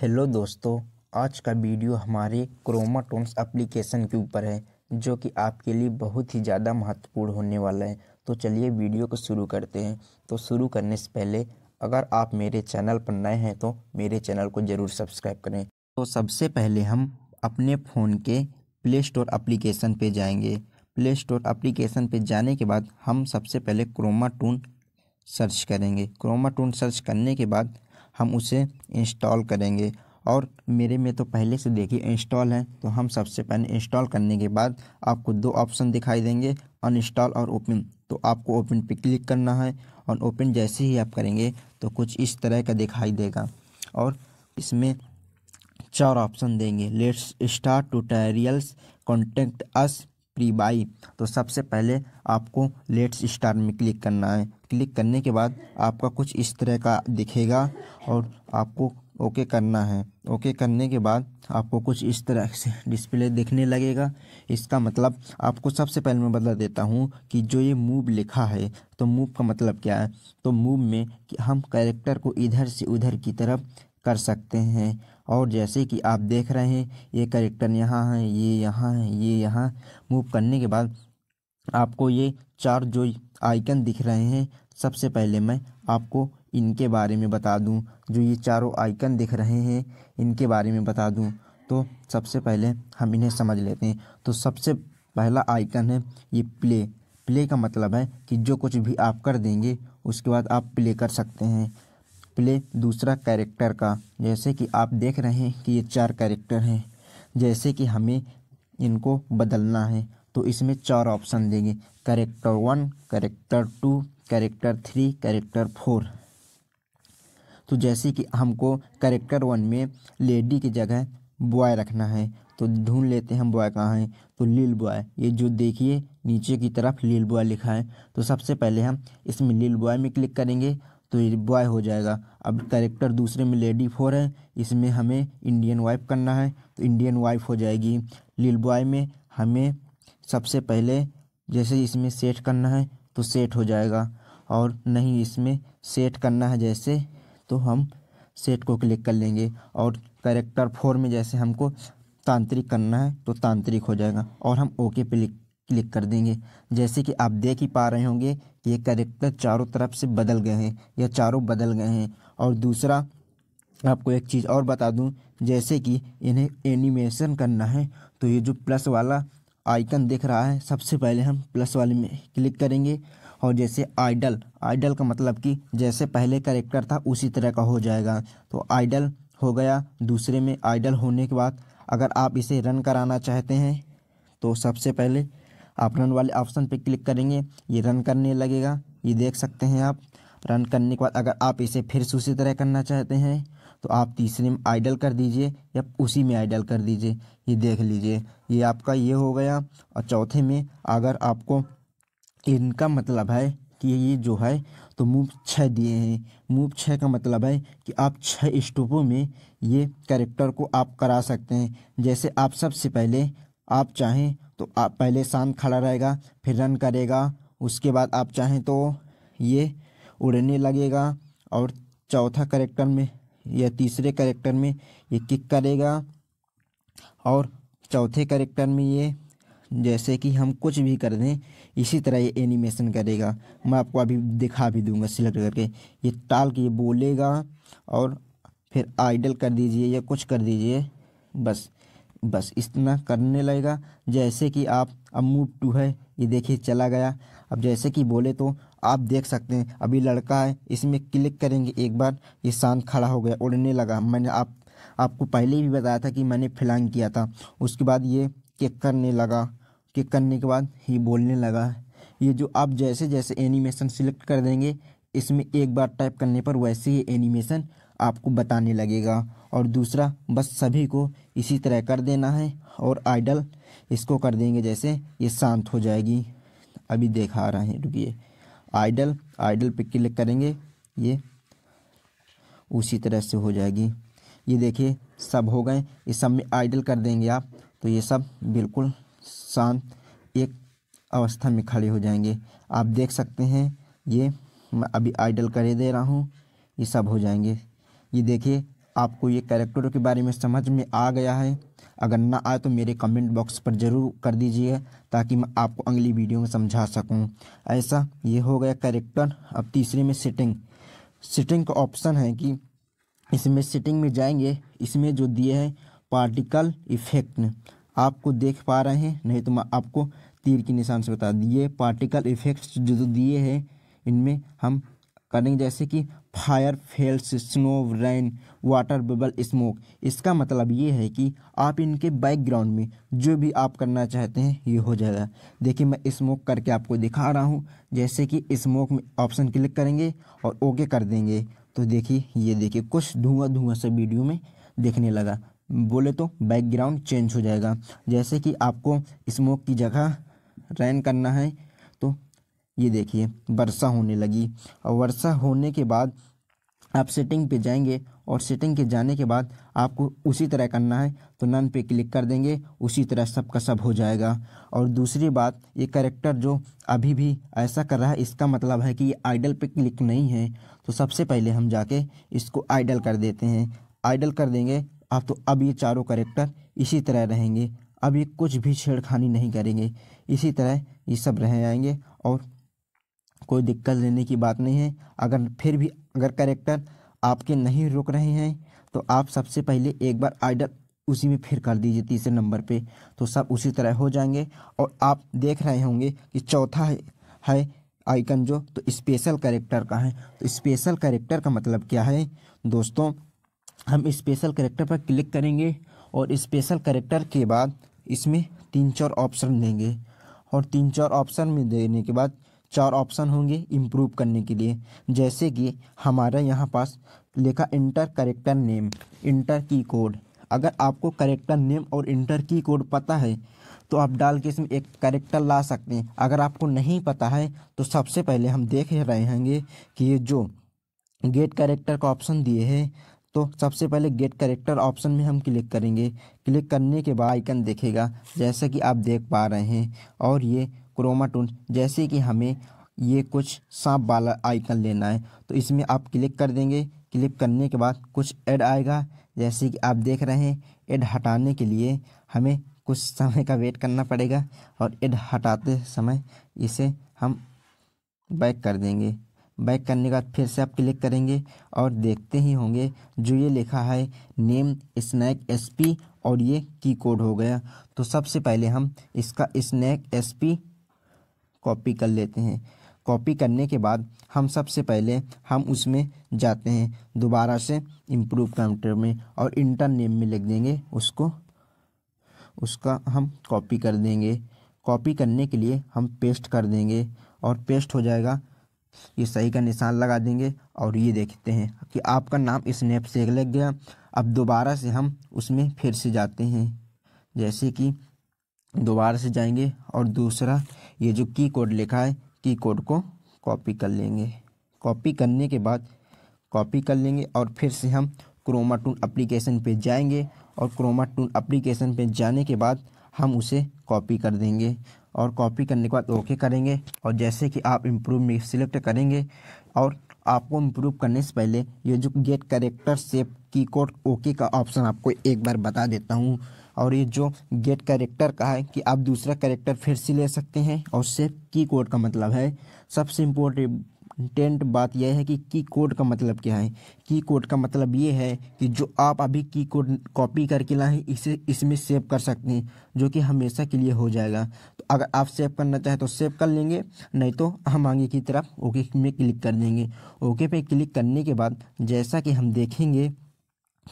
hello दोस्तों आज का वीडियो हमारे क्रोमाटोन्स एप्लीकेशन के ऊपर है जो कि आपके लिए बहुत ही ज़्यादा महत्वपूर्ण होने वाला है तो चलिए वीडियो को शुरू करते हैं तो शुरू करने से पहले अगर आप मेरे चैनल पर नए हैं तो मेरे चैनल को ज़रूर सब्सक्राइब करें तो सबसे पहले हम अपने फ़ोन के प्ले स्टोर अप्लीकेशन पर जाएँगे प्ले स्टोर अप्लीकेशन पर जाने के बाद हम सबसे पहले क्रोमाटून सर्च करेंगे क्रोमाटून सर्च करने के बाद हम उसे इंस्टॉल करेंगे और मेरे में तो पहले से देखिए इंस्टॉल है तो हम सबसे पहले इंस्टॉल करने के बाद आपको दो ऑप्शन दिखाई देंगे अनइंस्टॉल और ओपन तो आपको ओपन पर क्लिक करना है और ओपन जैसे ही आप करेंगे तो कुछ इस तरह का दिखाई देगा और इसमें चार ऑप्शन देंगे let's start tutorials contact us pre bye तो सबसे पहले आपको लेट्स स्टार में क्लिक करना है क्लिक करने के बाद आपका कुछ इस तरह का दिखेगा और आपको ओके करना है ओके करने के बाद आपको कुछ इस तरह से डिस्प्ले दिखने लगेगा इसका मतलब आपको सबसे पहले मैं बता देता हूँ कि जो ये मूव लिखा है तो मूव का मतलब क्या है तो मूव में हम कैरेक्टर को इधर से उधर की तरफ कर सकते हैं और जैसे कि आप देख रहे हैं ये करेक्टर यहाँ है ये यहाँ है ये यहाँ मूव करने के बाद आपको ये चार जो आइकन दिख रहे हैं सबसे पहले मैं आपको इनके बारे में बता दूं जो ये चारों आइकन दिख रहे हैं इनके बारे में बता दूं तो सबसे पहले हम इन्हें समझ लेते हैं तो सबसे पहला आइकन है ये प्ले प्ले का मतलब है कि जो कुछ भी आप कर देंगे उसके बाद आप प्ले कर सकते हैं प्ले दूसरा कैरेक्टर का जैसे कि आप देख रहे हैं कि ये चार कैरेक्टर हैं जैसे कि हमें इनको बदलना है तो इसमें चार ऑप्शन देंगे character one character two character three character four तो जैसे कि हमको कैरेक्टर वन में लेडी की जगह बॉय रखना है तो ढूंढ लेते हैं हम बॉय कहाँ हैं तो लील बॉय ये जो देखिए नीचे की तरफ लील बॉय लिखा है तो सबसे पहले हम इसमें लील बॉय में क्लिक करेंगे तो ये बॉय हो जाएगा अब कैरेक्टर दूसरे में लेडी फोर है इसमें हमें इंडियन वाइफ करना है तो इंडियन वाइफ हो जाएगी लिल बॉय में हमें सबसे पहले जैसे इसमें सेट करना है तो सेट हो जाएगा और नहीं इसमें सेट करना है जैसे तो हम सेट को क्लिक कर लेंगे और कैरेक्टर फोर में जैसे हमको तांत्रिक करना है तो तांत्रिक हो जाएगा और हम ओके पे क्लिक कर देंगे जैसे कि आप देख ही पा रहे होंगे कि ये करेक्टर चारों तरफ से बदल गए हैं या चारों बदल गए हैं और दूसरा आपको एक चीज़ और बता दूं जैसे कि इन्हें एनिमेशन करना है तो ये जो प्लस वाला आइकन दिख रहा है सबसे पहले हम प्लस वाले में क्लिक करेंगे और जैसे आइडल आइडल का मतलब कि जैसे पहले करेक्टर था उसी तरह का हो जाएगा तो आइडल हो गया दूसरे में आइडल होने के बाद अगर आप इसे रन कराना चाहते हैं तो सबसे पहले आप रन वाले ऑप्शन पे क्लिक करेंगे ये रन करने लगेगा ये देख सकते हैं आप रन करने के बाद अगर आप इसे फिर से उसी तरह करना चाहते हैं तो आप तीसरे में आइडल कर दीजिए या उसी में आइडल कर दीजिए ये देख लीजिए ये आपका ये हो गया और चौथे में अगर आपको इनका मतलब है कि ये जो है तो मूव छः दिए हैं मूव छः का मतलब है कि आप छः स्टोपों में ये कैरेक्टर को आप करा सकते हैं जैसे आप सबसे पहले आप चाहें तो आप पहले शांत खड़ा रहेगा फिर रन करेगा उसके बाद आप चाहें तो ये उड़ने लगेगा और चौथा करेक्टर में या तीसरे करेक्टर में ये किक करेगा और चौथे करेक्टर में ये जैसे कि हम कुछ भी कर दें इसी तरह ये एनिमेशन करेगा मैं आपको अभी दिखा भी दूंगा सिलेक्ट करके ये टाल के ये बोलेगा और फिर आइडल कर दीजिए या कुछ कर दीजिए बस बस इतना करने लगेगा जैसे कि आप अब मूव टू है ये देखिए चला गया अब जैसे कि बोले तो आप देख सकते हैं अभी लड़का है इसमें क्लिक करेंगे एक बार ये शांत खड़ा हो गया उड़ने लगा मैंने आप आपको पहले भी बताया था कि मैंने फिलंग किया था उसके बाद ये किक करने लगा किक करने के बाद ये बोलने लगा ये जो आप जैसे जैसे एनिमेशन सिलेक्ट कर देंगे इसमें एक बार टाइप करने पर वैसे ही एनिमेशन आपको बताने लगेगा और दूसरा बस सभी को इसी तरह कर देना है और आइडल इसको कर देंगे जैसे ये शांत हो जाएगी अभी देखा रहे हैं रुकिए आइडल आइडल पे क्लिक करेंगे ये उसी तरह से हो जाएगी ये देखिए सब हो गए इस सब में आइडल कर देंगे आप तो ये सब बिल्कुल शांत एक अवस्था में खड़े हो जाएंगे आप देख सकते हैं ये मैं अभी आइडल कर दे रहा हूँ ये सब हो जाएंगे ये देखिए आपको ये कैरेक्टरों के बारे में समझ में आ गया है अगर ना आए तो मेरे कमेंट बॉक्स पर ज़रूर कर दीजिए ताकि मैं आपको अगली वीडियो में समझा सकूं ऐसा ये हो गया कैरेक्टर अब तीसरे में सेटिंग सेटिंग का ऑप्शन है कि इसमें सेटिंग में जाएंगे इसमें जो दिए हैं पार्टिकल इफेक्ट आपको देख पा रहे हैं नहीं तो मैं आपको तीर के निशान से बता दिए पार्टिकल इफेक्ट्स जो दिए हैं इनमें हम करेंगे जैसे कि fire falls snow rain water bubble smoke इसका मतलब ये है कि आप इनके बैकग्राउंड में जो भी आप करना चाहते हैं ये हो जाएगा देखिए मैं स्मोक करके आपको दिखा रहा हूँ जैसे कि स्मोक में ऑप्शन क्लिक करेंगे और ओके कर देंगे तो देखिए ये देखिए कुछ धुआं धुआं से वीडियो में देखने लगा बोले तो बैकग्राउंड चेंज हो जाएगा जैसे कि आपको स्मोक की जगह रैन करना है ये देखिए वर्षा होने लगी और वर्षा होने के बाद आप सेटिंग पे जाएंगे और सेटिंग के जाने के बाद आपको उसी तरह करना है तो नन पे क्लिक कर देंगे उसी तरह सब का सब हो जाएगा और दूसरी बात ये करेक्टर जो अभी भी ऐसा कर रहा है इसका मतलब है कि ये आइडल पे क्लिक नहीं है तो सबसे पहले हम जाके इसको आइडल कर देते हैं आइडल कर देंगे आप तो अब ये चारों करेक्टर इसी तरह रहेंगे अब ये कुछ भी छेड़खानी नहीं करेंगे इसी तरह ये सब रह जाएंगे और कोई दिक्कत लेने की बात नहीं है अगर फिर भी अगर करेक्टर आपके नहीं रुक रहे हैं तो आप सबसे पहले एक बार आइडल उसी में फिर कर दीजिए तीसरे नंबर पे तो सब उसी तरह हो जाएंगे और आप देख रहे होंगे कि चौथा है, है आइकन जो तो स्पेशल करेक्टर का है तो स्पेशल करेक्टर का मतलब क्या है दोस्तों हम स्पेशल करेक्टर पर क्लिक करेंगे और स्पेशल करेक्टर के बाद इसमें तीन चार ऑप्शन देंगे और तीन चार ऑप्शन में देने के बाद चार ऑप्शन होंगे इम्प्रूव करने के लिए जैसे कि हमारे यहाँ पास लिखा enter character name enter key code अगर आपको करेक्टर नेम और इंटर की कोड पता है तो आप डाल के इसमें एक करेक्टर ला सकते हैं अगर आपको नहीं पता है तो सबसे पहले हम देख रहे होंगे कि ये जो गेट करेक्टर का ऑप्शन दिए हैं तो सबसे पहले गेट करेक्टर ऑप्शन में हम क्लिक करेंगे क्लिक करने के बाद आइकन देखेगा जैसा कि आप देख पा रहे हैं और ये क्रोमा टून जैसे कि हमें ये कुछ सांप वाला आइकन लेना है तो इसमें आप क्लिक कर देंगे क्लिक करने के बाद कुछ ऐड आएगा जैसे कि आप देख रहे हैं ऐड हटाने के लिए हमें कुछ समय का वेट करना पड़ेगा और ऐड हटाते समय इसे हम बैक कर देंगे बैक करने के बाद फिर से आप क्लिक करेंगे और देखते ही होंगे जो ये लिखा है नेम स्नैक एसपी और ये की कोड हो गया तो सबसे पहले हम इसका स्नैक एसपी कॉपी कर लेते हैं कॉपी करने के बाद हम सबसे पहले हम उसमें जाते हैं दोबारा से इम्प्रूव काउंटर में और इंटर नेम में लिख देंगे उसको उसका हम कॉपी कर देंगे कॉपी करने के लिए हम पेस्ट कर देंगे और पेस्ट हो जाएगा ये सही का निशान लगा देंगे और ये देखते हैं कि आपका नाम स्नैप से लग गया अब दोबारा से हम उसमें फिर से जाते हैं जैसे कि दोबारा से जाएंगे और दूसरा ये जो की कोड लिखा है की कोड को कॉपी कर लेंगे कॉपी करने के बाद कॉपी कर लेंगे और फिर से हम क्रोमा टून अप्लीकेशन पर जाएंगे और क्रोमा टून अप्लीकेशन पर जाने के बाद हम उसे कॉपी कर देंगे और कॉपी करने के बाद ओके करेंगे और जैसे कि आप इम्प्रूव में सिलेक्ट करेंगे और आपको इम्प्रूव करने से पहले ये जो गेट करेक्टर सेप की कोड ओके का ऑप्शन आपको एक बार बता देता हूँ और ये जो गेट करेक्टर का है कि आप दूसरा करेक्टर फिर से ले सकते हैं और सेफ की कोड का मतलब है सबसे इम्पोर्टेंट बात यह है कि की कोड का मतलब क्या है की कोड का मतलब ये है कि जो आप अभी की कोड कॉपी करके लाएँ इसे इसमें सेव कर सकते हैं जो कि हमेशा के लिए हो जाएगा तो अगर आप सेव करना चाहें तो सेव कर लेंगे नहीं तो हम आगे की तरफ ओके में क्लिक कर देंगे ओके पे क्लिक करने के बाद जैसा कि हम देखेंगे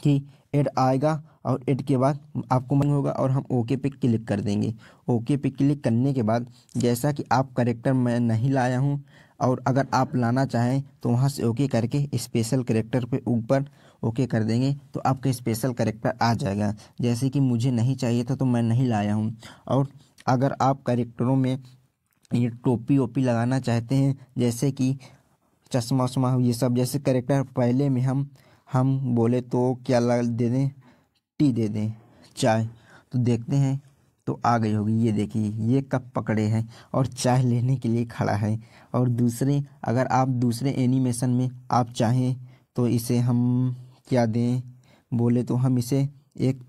कि एड आएगा और एड के बाद आपको मन होगा और हम ओके पे क्लिक कर देंगे ओके पे क्लिक करने के बाद जैसा कि आप करेक्टर मैं नहीं लाया हूँ और अगर आप लाना चाहें तो वहाँ से ओके करके स्पेशल करेक्टर पे ऊपर ओके कर देंगे तो आपका स्पेशल करेक्टर आ जाएगा जैसे कि मुझे नहीं चाहिए था तो मैं नहीं लाया हूँ और अगर आप करेक्टरों में ये टोपी ओपी लगाना चाहते हैं जैसे कि चश्मा उश्मा ये सब जैसे करेक्टर पहले में हम हम बोले तो क्या दे दें टी दे दें चाय तो देखते हैं तो आ गई होगी ये देखिए ये कप पकड़े हैं और चाय लेने के लिए खड़ा है और दूसरे अगर आप दूसरे एनिमेशन में आप चाहें तो इसे हम क्या दें बोले तो हम इसे एक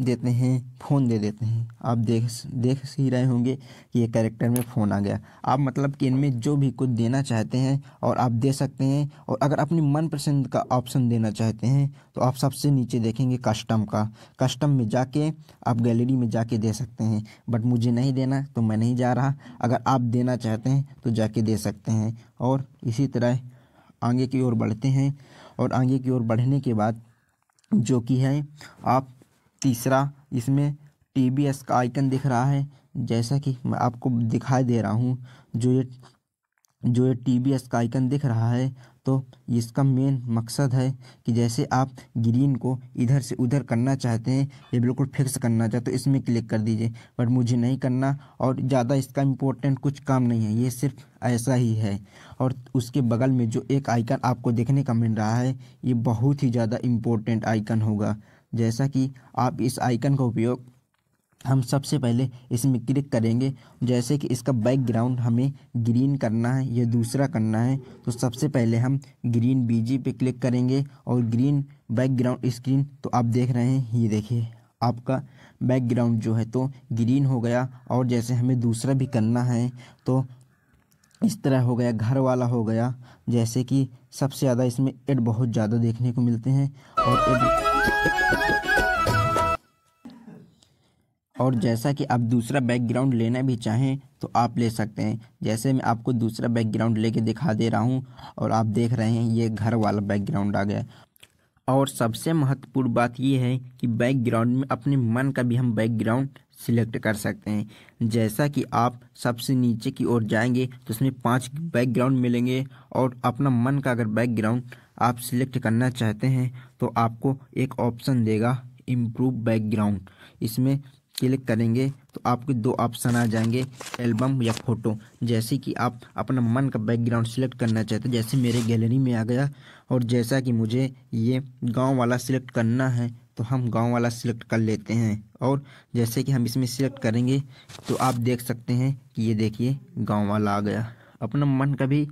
देते हैं फ़ोन दे देते हैं आप देख देख ही रहे होंगे कि ये कैरेक्टर में फ़ोन आ गया आप मतलब कि इनमें जो भी कुछ देना चाहते हैं और आप दे सकते हैं और अगर अपनी मनपसंद का ऑप्शन देना चाहते हैं तो आप सबसे नीचे देखेंगे कस्टम का कस्टम में जाके आप गैलरी में जाके दे सकते हैं बट मुझे नहीं देना तो मैं नहीं जा रहा अगर आप देना चाहते हैं तो जाके दे सकते हैं और इसी तरह आगे की ओर बढ़ते हैं और आगे की ओर बढ़ने के बाद जो कि है आप तीसरा इसमें एस का आइकन दिख रहा है जैसा कि मैं आपको दिखाई दे रहा हूँ जो ये जो ये एस का आइकन दिख रहा है तो इसका मेन मकसद है कि जैसे आप ग्रीन को इधर से उधर करना चाहते हैं ये बिल्कुल फिक्स करना चाहते तो इसमें क्लिक कर दीजिए बट मुझे नहीं करना और ज़्यादा इसका इम्पोर्टेंट कुछ काम नहीं है ये सिर्फ ऐसा ही है और उसके बगल में जो एक आइकन आपको देखने का मिल रहा है ये बहुत ही ज़्यादा इम्पोर्टेंट आइकन होगा जैसा कि आप इस आइकन का उपयोग हम सबसे पहले इसमें क्लिक करेंगे जैसे कि इसका बैकग्राउंड हमें ग्रीन करना है या दूसरा करना है तो सबसे पहले हम ग्रीन बीजी पे क्लिक करेंगे और ग्रीन बैकग्राउंड स्क्रीन तो आप देख रहे हैं ये देखिए आपका बैकग्राउंड जो है तो ग्रीन हो गया और जैसे हमें दूसरा भी करना है तो इस तरह हो गया घर वाला हो गया जैसे कि सबसे ज़्यादा इसमें एड बहुत ज़्यादा देखने को मिलते हैं और एड और जैसा कि आप दूसरा बैकग्राउंड लेना भी चाहें तो आप ले सकते हैं जैसे मैं आपको दूसरा बैकग्राउंड लेके दिखा दे रहा हूँ और आप देख रहे हैं ये घर वाला बैकग्राउंड आ गया और सबसे महत्वपूर्ण बात यह है कि बैकग्राउंड में अपने मन का भी हम बैकग्राउंड सिलेक्ट कर सकते हैं जैसा कि आप सबसे नीचे की ओर जाएंगे तो उसमें पांच बैकग्राउंड मिलेंगे और अपना मन का अगर बैकग्राउंड आप सिलेक्ट करना चाहते हैं तो आपको एक ऑप्शन देगा इम्प्रूव बैकग्राउंड इसमें क्लिक करेंगे तो आपके दो ऑप्शन आ जाएंगे एल्बम या फोटो जैसे कि आप अपना मन का बैकग्राउंड सिलेक्ट करना चाहते हैं जैसे मेरे गैलरी में आ गया और जैसा कि मुझे ये गांव वाला सिलेक्ट करना है तो हम गांव वाला सिलेक्ट कर लेते हैं और जैसे कि हम इसमें सिलेक्ट करेंगे तो आप देख सकते हैं कि ये देखिए गांव वाला आ गया अपना मन का भी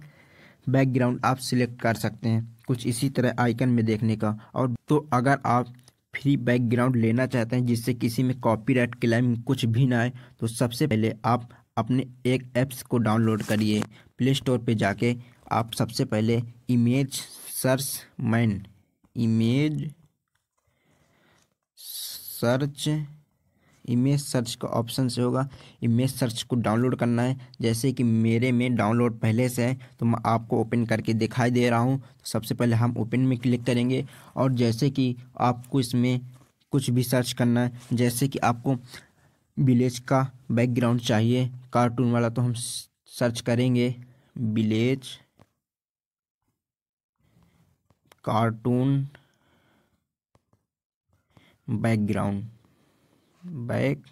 बैकग्राउंड आप सिलेक्ट कर सकते हैं कुछ इसी तरह आइकन में देखने का और तो अगर आप फ्री बैकग्राउंड लेना चाहते हैं जिससे किसी में कॉपीराइट क्लेम कुछ भी ना आए तो सबसे पहले आप अपने एक ऐप्स को डाउनलोड करिए प्ले स्टोर पर जाके आप सबसे पहले इमेज सर्च मैन इमेज सर्च इमेज सर्च का ऑप्शन से होगा इमेज सर्च को डाउनलोड करना है जैसे कि मेरे में डाउनलोड पहले से है तो मैं आपको ओपन करके दिखाई दे रहा हूँ तो सबसे पहले हम ओपन में क्लिक करेंगे और जैसे कि आपको इसमें कुछ भी सर्च करना है जैसे कि आपको विलेज का बैकग्राउंड चाहिए कार्टून वाला तो हम सर्च करेंगे village cartoon background 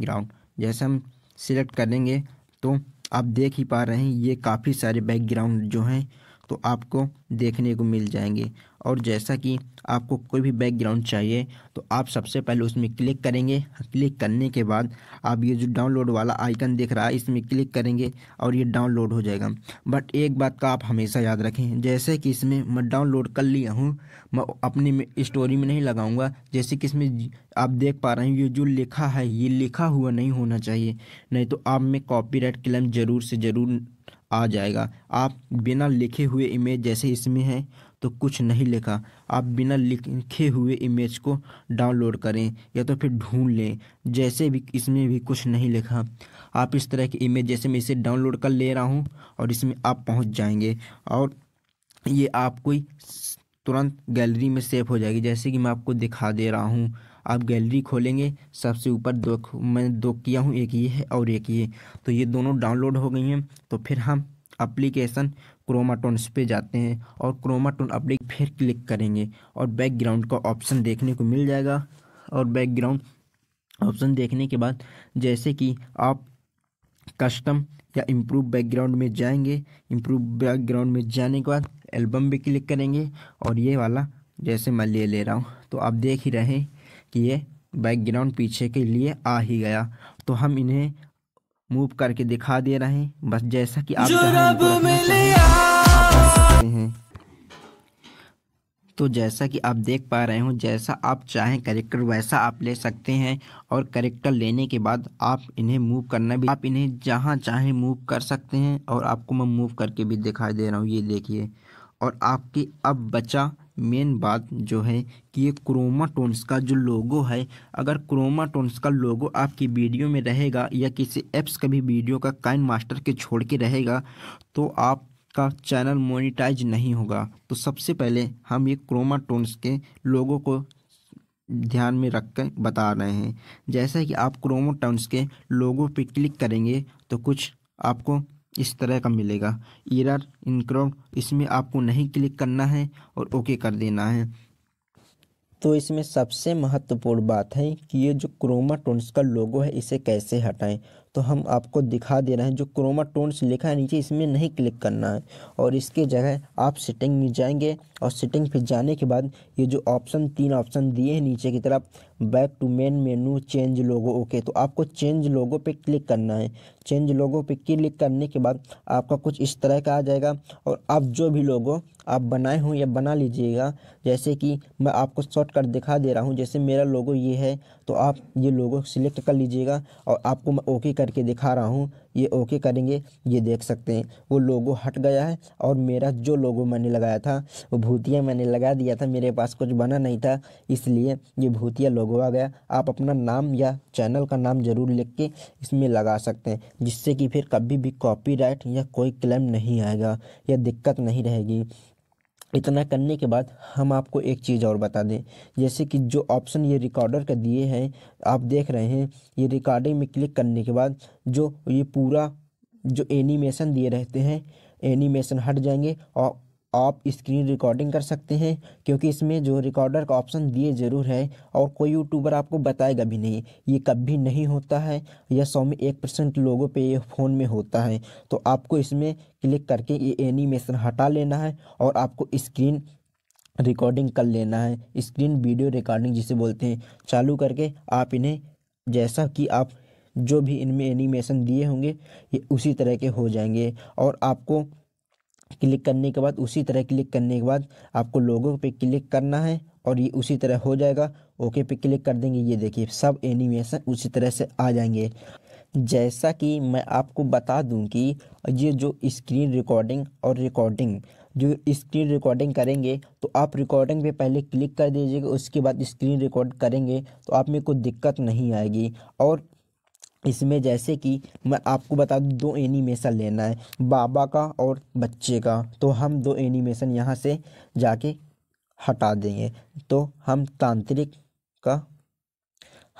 background जैसे हम सिलेक्ट करेंगे तो आप देख ही पा रहे हैं ये काफ़ी सारे बैकग्राउंड जो हैं तो आपको देखने को मिल जाएंगे और जैसा कि आपको कोई भी बैकग्राउंड चाहिए तो आप सबसे पहले उसमें क्लिक करेंगे क्लिक करने के बाद आप ये जो डाउनलोड वाला आइकन दिख रहा है इसमें क्लिक करेंगे और ये डाउनलोड हो जाएगा बट एक बात का आप हमेशा याद रखें जैसे कि इसमें मैं डाउनलोड कर लिया हूँ मैं अपनी स्टोरी में नहीं लगाऊँगा जैसे कि इसमें आप देख पा रहे हैं ये जो लिखा है ये लिखा हुआ नहीं होना चाहिए नहीं तो आप में राइट क्लेम ज़रूर से ज़रूर आ जाएगा आप बिना लिखे हुए इमेज जैसे इसमें है तो कुछ नहीं लिखा आप बिना लिखे हुए इमेज को डाउनलोड करें या तो फिर ढूंढ लें जैसे भी इसमें भी कुछ नहीं लिखा आप इस तरह की इमेज जैसे मैं इसे डाउनलोड कर ले रहा हूँ और इसमें आप पहुँच जाएंगे और ये आपको तुरंत गैलरी में सेव हो जाएगी जैसे कि मैं आपको दिखा दे रहा हूँ आप गैलरी खोलेंगे सबसे ऊपर दो मैंने दो किया हूँ एक ये है और एक ये तो ये दोनों डाउनलोड हो गई हैं तो फिर हम एप्लीकेशन क्रोमाटोन्स पे जाते हैं और क्रोमाटोन अपडेट फिर क्लिक करेंगे और बैकग्राउंड का ऑप्शन देखने को मिल जाएगा और बैकग्राउंड ऑप्शन देखने के बाद जैसे कि आप कस्टम या इम्प्रूव बैकग्राउंड में जाएंगे इम्प्रूव बैकग्राउंड में जाने के बाद एल्बम भी क्लिक करेंगे और ये वाला जैसे मैं ले ले रहा हूँ तो आप देख ही रहे कि ये बैकग्राउंड पीछे के लिए आ ही गया तो हम इन्हें मूव करके दिखा दे रहे हैं बस जैसा कि आप हैं तो, तो जैसा कि आप देख पा रहे हो जैसा आप चाहें करेक्टर वैसा आप ले सकते हैं और करेक्टर लेने के बाद आप इन्हें मूव करना भी आप इन्हें जहां चाहें मूव कर सकते हैं और आपको मैं मूव करके भी दिखाई दे रहा हूं ये देखिए और आपकी अब बचा मेन बात जो है कि ये क्रोमाटोन्स का जो लोगो है अगर क्रोमाटोन्स का लोगो आपकी वीडियो में रहेगा या किसी एप्स का भी वीडियो का काइन मास्टर के छोड़ के रहेगा तो आप का चैनल मोनिटाइज नहीं होगा तो सबसे पहले हम ये क्रोमाटोन्स के लोगों को ध्यान में रख कर बता रहे हैं जैसा कि आप क्रोमोटोन्स के लोगों पर क्लिक करेंगे तो कुछ आपको इस तरह का मिलेगा इरर इनक्रॉप इसमें आपको नहीं क्लिक करना है और ओके कर देना है तो इसमें सबसे महत्वपूर्ण बात है कि ये जो क्रोमा टोन्स का लोगो है इसे कैसे हटाएं तो हम आपको दिखा दे रहे हैं जो क्रोमा टोन से लिखा है नीचे इसमें नहीं क्लिक करना है और इसके जगह आप सेटिंग में जाएंगे और सेटिंग पे जाने के बाद ये जो ऑप्शन तीन ऑप्शन दिए हैं नीचे की तरफ back to main menu change logo okay तो आपको चेंज लोगो पे क्लिक करना है चेंज लोगो पे क्लिक करने के बाद आपका कुछ इस तरह का आ जाएगा और आप जो भी लोगो आप बनाए हों या बना लीजिएगा जैसे कि मैं आपको शॉर्टकट दिखा दे रहा हूँ जैसे मेरा लोगो ये है तो आप ये लोगो सिलेक्ट कर लीजिएगा और आपको मैं ओके करके दिखा रहा हूँ ये ओके करेंगे ये देख सकते हैं वो लोगो हट गया है और मेरा जो लोगो मैंने लगाया था वो भूतिया मैंने लगा दिया था मेरे पास कुछ बना नहीं था इसलिए ये भूतिया लोगो आ गया आप अपना नाम या चैनल का नाम ज़रूर लिख के इसमें लगा सकते हैं जिससे कि फिर कभी भी कॉपी या कोई क्लेम नहीं आएगा या दिक्कत नहीं रहेगी इतना करने के बाद हम आपको एक चीज़ और बता दें जैसे कि जो ऑप्शन ये रिकॉर्डर का दिए हैं आप देख रहे हैं ये रिकॉर्डिंग में क्लिक करने के बाद जो ये पूरा जो एनिमेशन दिए रहते हैं एनिमेशन हट जाएंगे और आप स्क्रीन रिकॉर्डिंग कर सकते हैं क्योंकि इसमें जो रिकॉर्डर का ऑप्शन दिए ज़रूर है और कोई यूट्यूबर आपको बताएगा भी नहीं ये कभी नहीं होता है यह सौ में एक परसेंट लोगों पे ये फ़ोन में होता है तो आपको इसमें क्लिक करके ये एनिमेशन हटा लेना है और आपको स्क्रीन रिकॉर्डिंग कर लेना है स्क्रीन वीडियो रिकॉर्डिंग जिसे बोलते हैं चालू करके आप इन्हें जैसा कि आप जो भी इनमें एनिमेशन दिए होंगे ये उसी तरह के हो जाएंगे और आपको क्लिक करने के बाद उसी तरह क्लिक करने के बाद आपको लोगों पे क्लिक करना है और ये उसी तरह हो जाएगा ओके पे क्लिक कर देंगे ये देखिए सब एनिमेशन उसी तरह से आ जाएंगे जैसा कि मैं आपको बता दूं कि ये जो स्क्रीन रिकॉर्डिंग और रिकॉर्डिंग जो स्क्रीन रिकॉर्डिंग करेंगे तो आप रिकॉर्डिंग पे पहले क्लिक कर दीजिएगा उसके बाद स्क्रीन रिकॉर्ड करेंगे तो आप में कोई दिक्कत नहीं आएगी और इसमें जैसे कि मैं आपको बता दूँ दो एनिमेशन लेना है बाबा का और बच्चे का तो हम दो एनिमेशन यहाँ से जाके हटा देंगे तो हम तांत्रिक का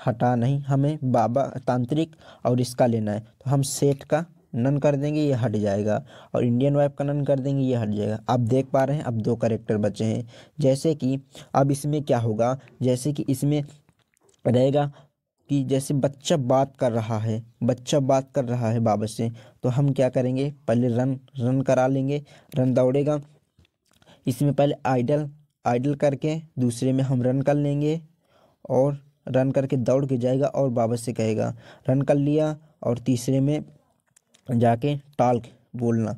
हटा नहीं हमें बाबा तांत्रिक और इसका लेना है तो हम सेठ का नन कर देंगे ये हट जाएगा और इंडियन वाइफ का नन कर देंगे ये हट जाएगा आप देख पा रहे हैं अब दो करेक्टर बचे हैं जैसे कि अब इसमें क्या होगा जैसे कि इसमें रहेगा कि जैसे बच्चा बात कर रहा है बच्चा बात कर रहा है बाबा से तो हम क्या करेंगे पहले रन रन करा लेंगे रन दौड़ेगा इसमें पहले आइडल आइडल करके दूसरे में हम रन कर लेंगे और रन करके दौड़ के जाएगा और बाबा से कहेगा रन कर लिया और तीसरे में जाके टाल्क बोलना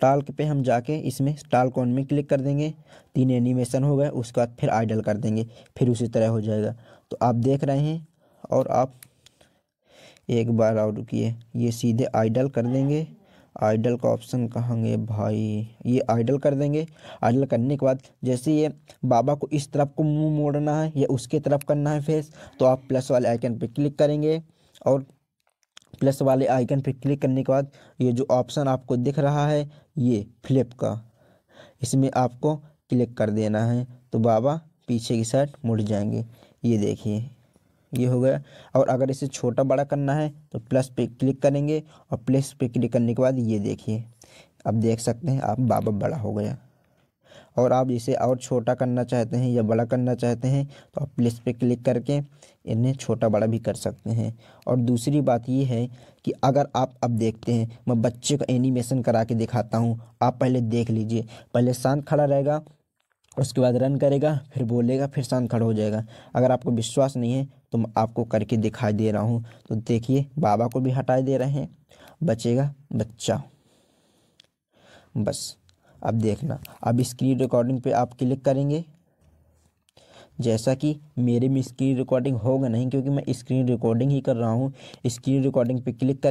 टाल्क पे हम जाके इसमें टाल्क ऑन में क्लिक कर देंगे तीन एनिमेशन हो गए उसके बाद फिर आइडल कर देंगे फिर उसी तरह हो जाएगा तो आप देख रहे हैं और आप एक बार और रुकिए ये सीधे आइडल कर देंगे आइडल का ऑप्शन कहेंगे भाई ये आइडल कर देंगे आइडल करने के बाद जैसे ये बाबा को इस तरफ को मुंह मोड़ना है या उसके तरफ करना है फेस तो आप प्लस वाले आइकन पर क्लिक करेंगे और प्लस वाले आइकन पर क्लिक करने के बाद ये जो ऑप्शन आपको दिख रहा है ये फ्लिप का इसमें आपको क्लिक कर देना है तो बाबा पीछे की साइड मुड़ जाएंगे ये देखिए ये हो गया और अगर इसे छोटा बड़ा करना है तो प्लस पे क्लिक करेंगे और प्लस पे क्लिक करने के बाद ये देखिए अब देख सकते हैं आप बाबा बड़ा हो गया और आप इसे और छोटा करना चाहते हैं या बड़ा करना चाहते हैं तो आप प्लस पे क्लिक करके इन्हें छोटा बड़ा भी कर सकते हैं और दूसरी बात ये है कि अगर आप अब देखते हैं मैं बच्चे को एनिमेशन करा के दिखाता हूँ आप पहले देख लीजिए पहले शांत खड़ा रहेगा उसके बाद रन करेगा फिर बोलेगा फिर शांत खड़ा हो जाएगा अगर आपको विश्वास नहीं है तो मैं आपको करके दिखाई दे रहा हूँ तो देखिए बाबा को भी हटाए दे रहे हैं बचेगा बच्चा बस अब देखना अब स्क्रीन रिकॉर्डिंग पे आप क्लिक करेंगे जैसा कि मेरे में स्क्रीन रिकॉर्डिंग होगा नहीं क्योंकि मैं स्क्रीन रिकॉर्डिंग ही कर रहा हूँ स्क्रीन रिकॉर्डिंग पे क्लिक करें